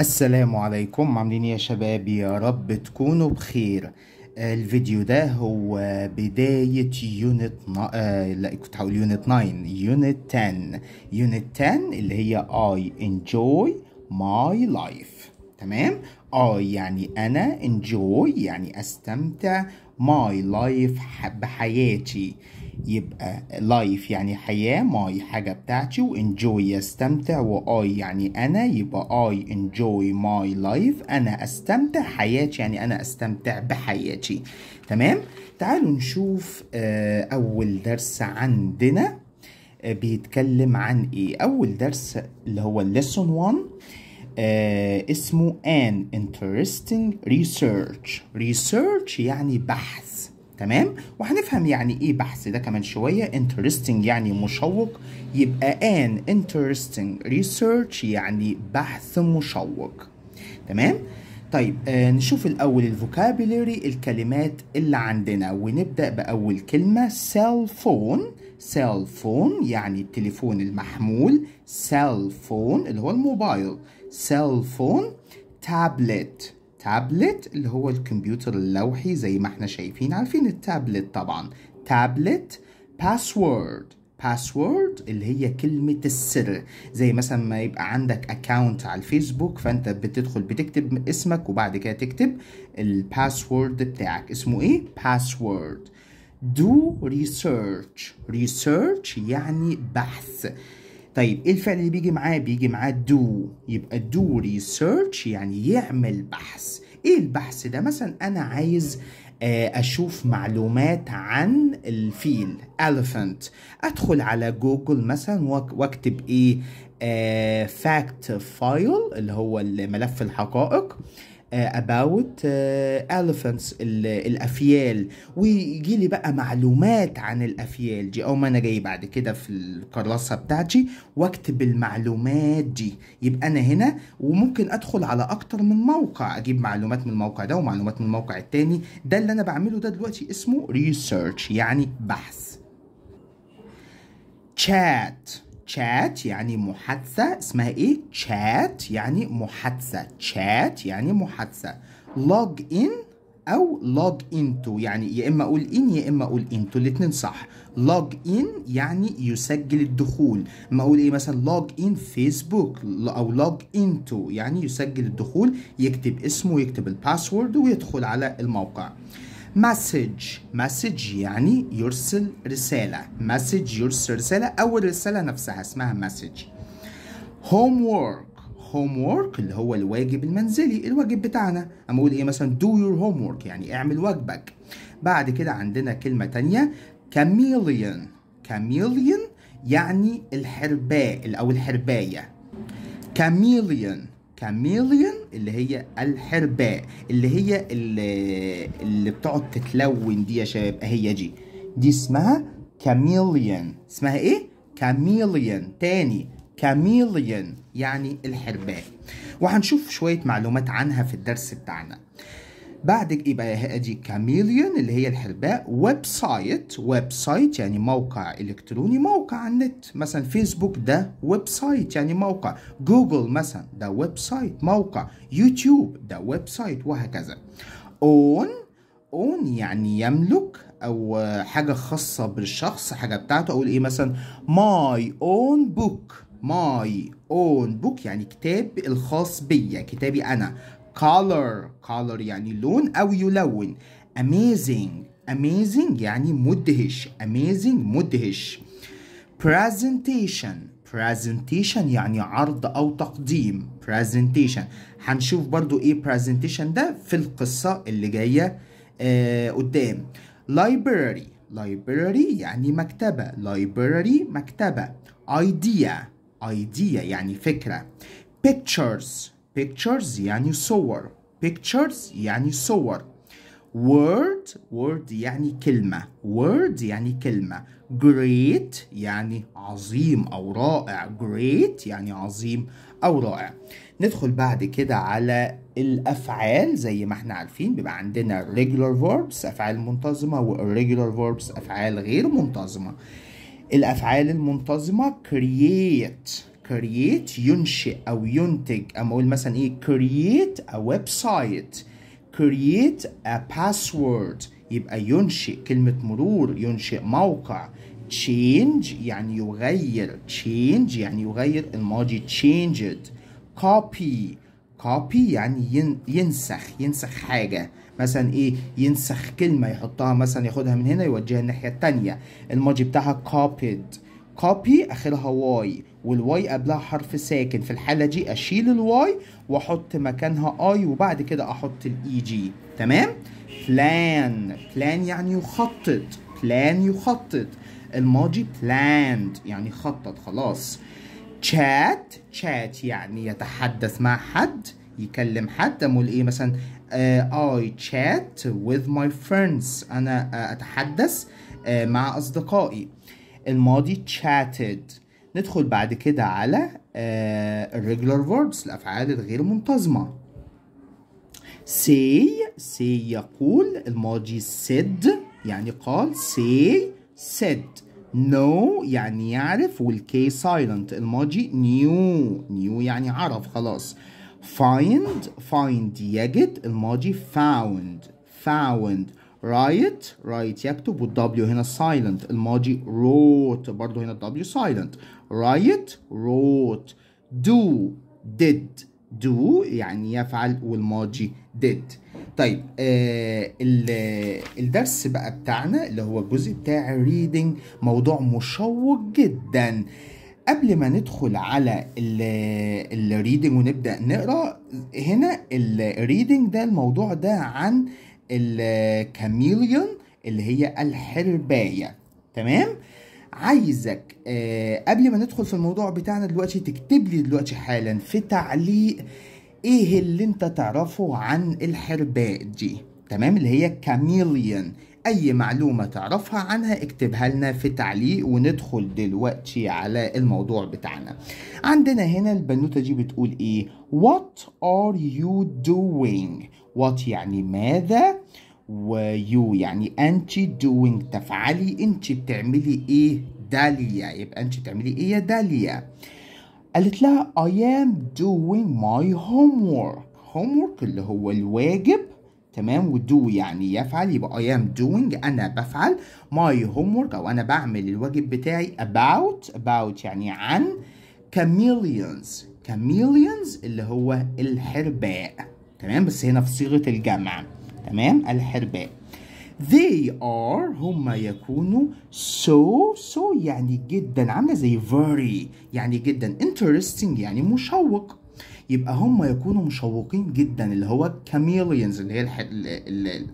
السلام عليكم عاملين إيه يا شباب يا رب تكونوا بخير آه، الفيديو ده هو بداية يونت نا... آه، لا كنت هقول يونت 9 يونت 10 يونت 10 اللي هي I enjoy my life تمام I يعني أنا enjoy يعني أستمتع my life بحياتي يبقى لايف يعني حياة ماي حاجة بتاعتي وانجوي يستمتع واي يعني انا يبقى اي انجوي ماي لايف انا استمتع حياتي يعني انا استمتع بحياتي تمام تعالوا نشوف آه، اول درس عندنا آه، بيتكلم عن ايه اول درس اللي هو lesson 1 آه اسمه an interesting research research يعني بحث تمام وهنفهم يعني ايه بحث ده كمان شويه interesting يعني مشوق يبقى an interesting research يعني بحث مشوق تمام طيب آه نشوف الاول الفوكابولري الكلمات اللي عندنا ونبدا باول كلمه سيل فون سيل فون يعني التليفون المحمول سيل فون اللي هو الموبايل سيل فون تابلت تابلت اللي هو الكمبيوتر اللوحي زي ما احنا شايفين عارفين التابلت طبعا تابلت باسورد باسورد اللي هي كلمة السر زي مثلا ما يبقى عندك اكاونت على الفيسبوك فانت بتدخل بتكتب اسمك وبعد كده تكتب الباسورد بتاعك اسمه ايه باسورد دو ريسيرش ريسيرش يعني بحث طيب ايه الفعل اللي بيجي معاه بيجي معاه دو يبقى دو ريسيرش يعني يعمل بحث ايه البحث ده مثلا انا عايز آه، اشوف معلومات عن الفيل elephant ادخل على جوجل مثلا واكتب ايه فاكت آه، فايل اللي هو ملف الحقائق آه، about آه، elephants الافيال ويجي لي بقى معلومات عن الافيال دي او ما انا جاي بعد كده في الكراسه بتاعتي واكتب المعلومات دي يبقى انا هنا وممكن ادخل على اكتر من موقع اجيب معلومات من الموقع ده ومعلومات من الموقع التاني ده اللي انا بعمله ده دلوقتي اسمه ريسيرش يعني بحث chat chat يعني محادثة اسمها ايه chat يعني محادثة chat يعني محادثة log in او log into يعني يا اما اقول in يا اما اقول into الاتنين صح log in يعني يسجل الدخول اما اقول ايه مثلا log in facebook او log into يعني يسجل الدخول يكتب اسمه يكتب الباسورد ويدخل على الموقع مسج مسج يعني يرسل رسالة مسج يرسل رسالة أو الرسالة نفسها اسمها مسج هوم وورك اللي هو الواجب المنزلي الواجب بتاعنا اما اقول ايه مثلا دو يور هوم وورك يعني اعمل واجبك بعد كده عندنا كلمة تانية كاميليون كاميليون يعني الحرباء او الحرباية كاميليون كاميليون اللي هي الحرباء اللي هي اللي, اللي بتقعد تتلون دي يا شباب هي دي دي اسمها كاميليون اسمها ايه كاميليون تاني كاميليون يعني الحرباء وهنشوف شوية معلومات عنها في الدرس بتاعنا بعد يبقى ادي كاميليون اللي هي الحرباء ويب سايت ويب سايت يعني موقع الكتروني موقع على النت مثلا فيسبوك ده ويب سايت يعني موقع جوجل مثلا ده ويب سايت موقع يوتيوب ده ويب سايت وهكذا اون اون يعني يملك او حاجه خاصه بالشخص حاجه بتاعته اقول ايه مثلا ماي اون بوك ماي اون بوك يعني كتاب الخاص بيا كتابي انا color color يعني لون أو يلون amazing amazing يعني مدهش amazing مدهش presentation presentation يعني عرض أو تقديم presentation هنشوف برضو إيه presentation ده في القصة اللي جاية آه قدام library library يعني مكتبة library مكتبة idea idea يعني فكرة pictures pictures يعني صور pictures يعني صور word word يعني كلمة word يعني كلمة great يعني عظيم أو رائع great يعني عظيم أو رائع ندخل بعد كده على الأفعال زي ما احنا عارفين بيبقى عندنا regular verbs أفعال منتظمة و irregular verbs أفعال غير منتظمة الأفعال المنتظمة create create ينشئ أو ينتج أما أقول مثلا إيه create a website create a password يبقى ينشئ كلمة مرور ينشئ موقع change يعني يغير change يعني يغير الماضي changed copy copy يعني ينسخ ينسخ حاجة مثلا ايه ينسخ كلمة يحطها مثلا ياخدها من هنا يوديها الناحية التانية الماضي بتاعها copied كوبي اخرها واي والواي قبلها حرف ساكن في الحاله دي اشيل الواي واحط مكانها اي وبعد كده احط الاي جي e تمام بلان بلان يعني يخطط بلان يخطط الماضي بلاند يعني خطط خلاص تشات تشات يعني يتحدث مع حد يكلم حد امال ايه e مثلا اي آه، تشات with my friends انا اتحدث آه، مع اصدقائي الماضي chatted ندخل بعد كده على آه، regular verbs الأفعال الغير منتظمة say say يقول الماضي said يعني قال say said no يعني يعرف والكي silent الماضي new new يعني عرف خلاص find find يجد الماضي found found write write يكتب والدبليو هنا سايلنت الماضي روت برضه هنا الدبليو سايلنت write روت دو ديد دو يعني يفعل والماضي ديد طيب آه الدرس بقى بتاعنا اللي هو الجزء بتاع الريدنج موضوع مشوق جدا قبل ما ندخل على الريدنج ونبدا نقرا هنا الريدنج ده الموضوع ده عن آه الكاميليون اللي هي الحرباية تمام عايزك آه قبل ما ندخل في الموضوع بتاعنا دلوقتي تكتب لي دلوقتي حالا في تعليق ايه اللي انت تعرفه عن الحرباء دي تمام اللي هي كاميليون اي معلومة تعرفها عنها اكتبها لنا في تعليق وندخل دلوقتي على الموضوع بتاعنا عندنا هنا البنوتة دي بتقول ايه what are you doing وات يعني ماذا ويو يعني انت دوينج تفعلي انت بتعملي ايه داليا يبقى انت بتعملي ايه يا داليا قالت لها I am doing my homework homework اللي هو الواجب تمام ودو يعني يفعل يبقى I am doing أنا بفعل my homework أو أنا بعمل الواجب بتاعي about about يعني عن chameleons chameleons اللي هو الحرباء تمام بس هنا في صيغه الجمع تمام الحرباء they are هما يكونوا so so يعني جدا عامله زي very يعني جدا interesting يعني مشوق يبقى هم يكونوا مشوقين جدا اللي هو الكاميليونز اللي هي الح...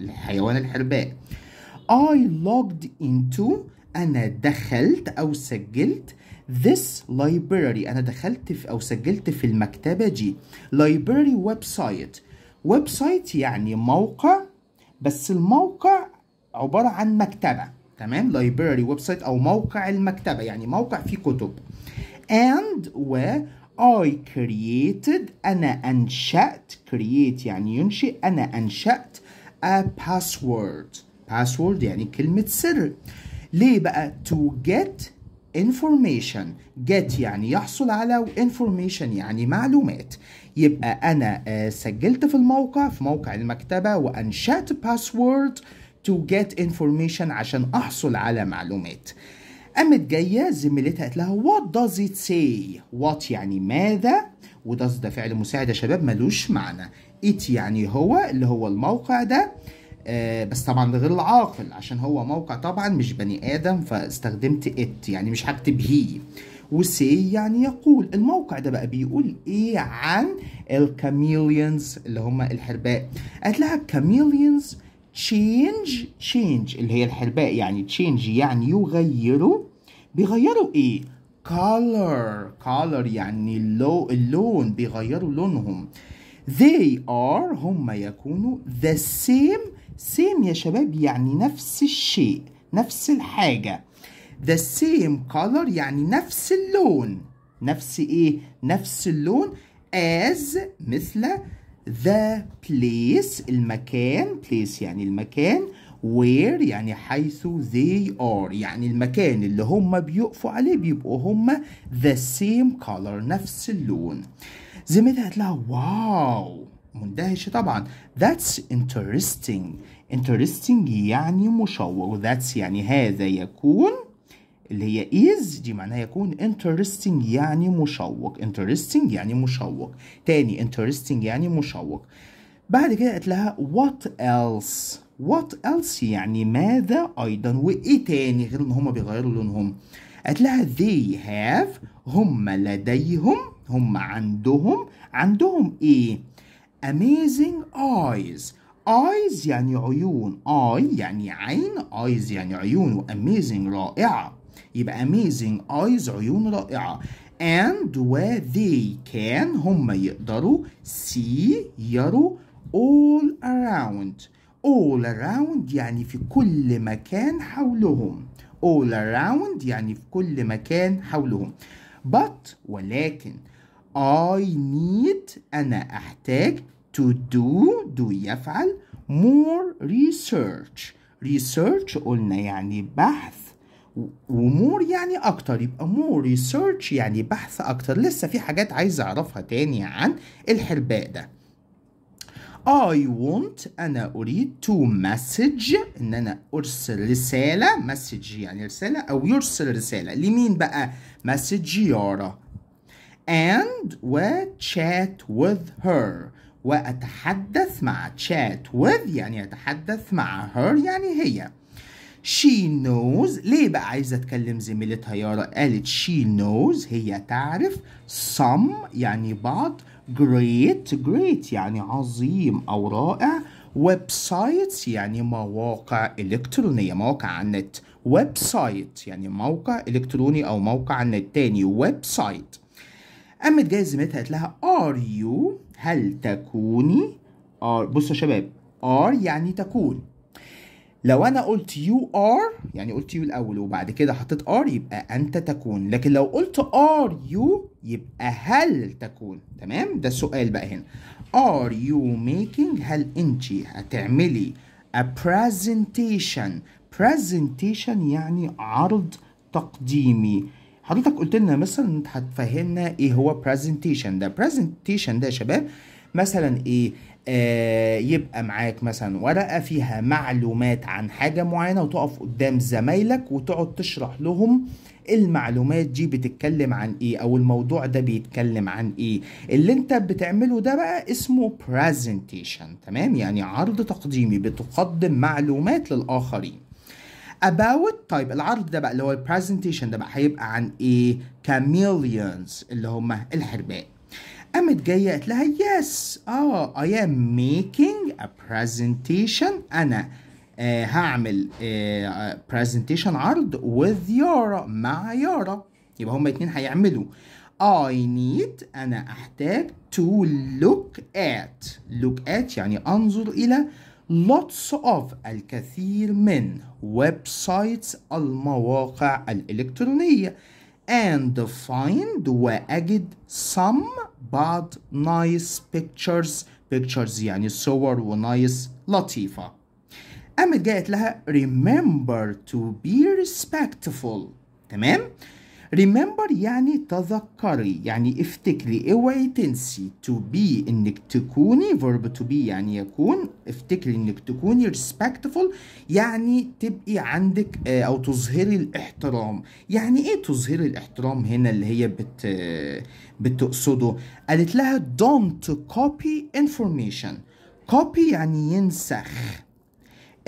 الحيوان الحرباء I logged into أنا دخلت أو سجلت this library أنا دخلت في أو سجلت في المكتبة دي library website ويب سايت يعني موقع بس الموقع عبارة عن مكتبة تمام لايبراري ويب سايت أو موقع المكتبة يعني موقع فيه كتب and و I created أنا أنشأت create يعني ينشئ أنا أنشأت a password password يعني كلمة سر ليه بقى to get information get يعني يحصل على information يعني معلومات يبقى أنا آه، سجلت في الموقع في موقع المكتبة وأنشأت باسورد to get information عشان أحصل على معلومات قامت جاية زميلتها قالت لها what does it say what يعني ماذا وده ده فعل مساعد يا شباب ملوش معنى it يعني هو اللي هو الموقع ده آه، بس طبعا لغير العاقل عشان هو موقع طبعا مش بني ادم فاستخدمت ات يعني مش هكتب هي وسي يعني يقول الموقع ده بقى بيقول ايه عن الكاميليونز اللي هم الحرباء قالت لها الكاميليونز تشينج تشينج اللي هي الحرباء يعني تشينج يعني يغيروا بيغيروا ايه color color يعني اللون بيغيروا لونهم they are هم يكونوا the same سيم يا شباب يعني نفس الشيء نفس الحاجة the same color يعني نفس اللون نفس ايه نفس اللون as مثل the place المكان place يعني المكان where يعني حيث they are يعني المكان اللي هم بيقفوا عليه بيبقوا هم the same color نفس اللون زميلي هتلاقوا واو مندهش طبعا that's interesting interesting يعني مشوق that's يعني هذا يكون اللي هي is دي معناها يكون interesting يعني مشوق interesting يعني مشوق تاني interesting يعني مشوق بعد كده قالت لها what else what else يعني ماذا ايضا وايه تاني غير ان هم بيغيروا لونهم قالت لها they have هم لديهم هم عندهم عندهم ايه amazing eyes eyes يعني عيون eye يعني عين eyes يعني عيون amazing رائعة يبقى amazing eyes عيون رائعة and where they can هم يقدروا see يروا all around all around يعني في كل مكان حولهم all around يعني في كل مكان حولهم but ولكن I need أنا أحتاج to do do يفعل more research research قلنا يعني بحث ومور يعني أكتر يبقى more research يعني بحث أكتر لسه في حاجات عايز أعرفها تاني عن الحرباء ده I want أنا أريد to message إن أنا أرسل رسالة message يعني رسالة أو يرسل رسالة لمين بقى؟ يارا and و chat with her وأتحدث مع chat with يعني أتحدث مع her يعني هي she knows ليه بقى عايزة أتكلم زميلتها يارا قالت she knows هي تعرف some يعني بعض great great يعني عظيم أو رائع ويب سايتس يعني مواقع إلكترونية مواقع على النت ويب سايت يعني موقع إلكتروني أو موقع على النت تاني ويب سايت قامت جايه زميلتها قالت لها ار يو هل تكوني ار بصوا يا شباب ار يعني تكون لو انا قلت يو ار يعني قلت يو الاول وبعد كده حطيت ار يبقى انت تكون لكن لو قلت ار يو يبقى هل تكون تمام ده السؤال بقى هنا ار يو ميكينج هل انت هتعملي ا presentation presentation يعني عرض تقديمي حضرتك قلت لنا مثلا انت هتفهمنا ايه هو برزنتيشن ده برزنتيشن ده يا شباب مثلا ايه آه يبقى معاك مثلا ورقه فيها معلومات عن حاجه معينه وتقف قدام زمايلك وتقعد تشرح لهم المعلومات دي بتتكلم عن ايه او الموضوع ده بيتكلم عن ايه اللي انت بتعمله ده بقى اسمه presentation تمام يعني عرض تقديمي بتقدم معلومات للاخرين about طيب العرض ده بقى اللي هو البرزنتيشن ده بقى هيبقى عن ايه كاميليونز اللي هم الحرباء قامت جايه قالت لها يس اه اي ام ميكينج ا برزنتيشن انا آه هعمل برزنتيشن آه عرض وذ يارا مع يارا يبقى هما اتنين هيعملوا I need أنا أحتاج to look at look at يعني أنظر إلى lots of الكثير من websites المواقع الإلكترونية and find وأجد some بعض nice pictures pictures يعني صور ونايس لطيفة قامت جاءت لها remember to be respectful تمام؟ remember يعني تذكري يعني افتكري اوعي تنسي to be انك تكوني verb to be يعني يكون افتكري انك تكوني respectful يعني تبقي عندك آه، او تظهري الاحترام يعني ايه تظهري الاحترام هنا اللي هي بت آه، بتقصده قالت لها don't copy information copy يعني ينسخ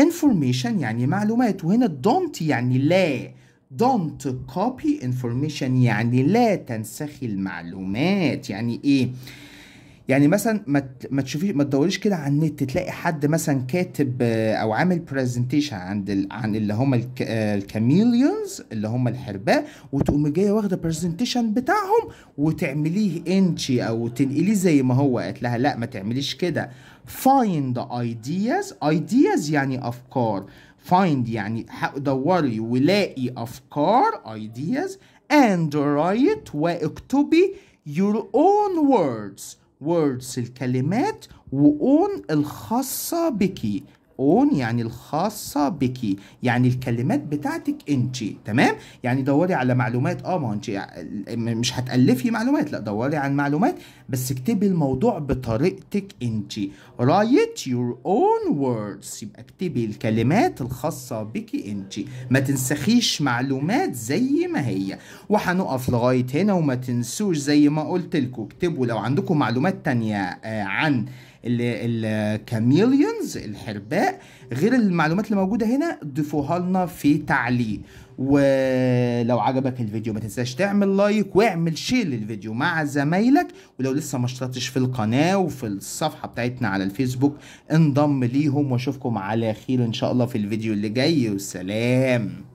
information يعني معلومات وهنا don't يعني لا don't copy information يعني لا تنسخي المعلومات يعني ايه يعني مثلا ما تشوفيش ما تدوريش كده على النت تلاقي حد مثلا كاتب آه، او عامل برزنتيشن عند عن اللي هم الكاميليونز آه، اللي هم الحرباء وتقومي جايه واخده برزنتيشن بتاعهم وتعمليه انتي او تنقليه زي ما هو قالت لها لا ما تعمليش كده find ideas ideas يعني افكار find يعني دوري ولاقي أفكار ideas and write واكتبي your own words words الكلمات و own الخاصة بكِ اون يعني الخاصه بك يعني الكلمات بتاعتك انت تمام يعني دوري على معلومات اه ما انت مش هتالفي معلومات لا دوري عن معلومات بس اكتبي الموضوع بطريقتك انت write your own words يبقى اكتبي الكلمات الخاصه بك انت ما تنسخيش معلومات زي ما هي وهنقف لغايه هنا وما تنسوش زي ما قلت لكم اكتبوا لو عندكم معلومات تانية آه، عن الكاميليونز الحرباء غير المعلومات اللي موجوده هنا ضيفوها لنا في تعليق ولو عجبك الفيديو ما تنساش تعمل لايك واعمل شير للفيديو مع زمايلك ولو لسه ما اشتركتش في القناه وفي الصفحه بتاعتنا على الفيسبوك انضم ليهم واشوفكم على خير ان شاء الله في الفيديو اللي جاي وسلام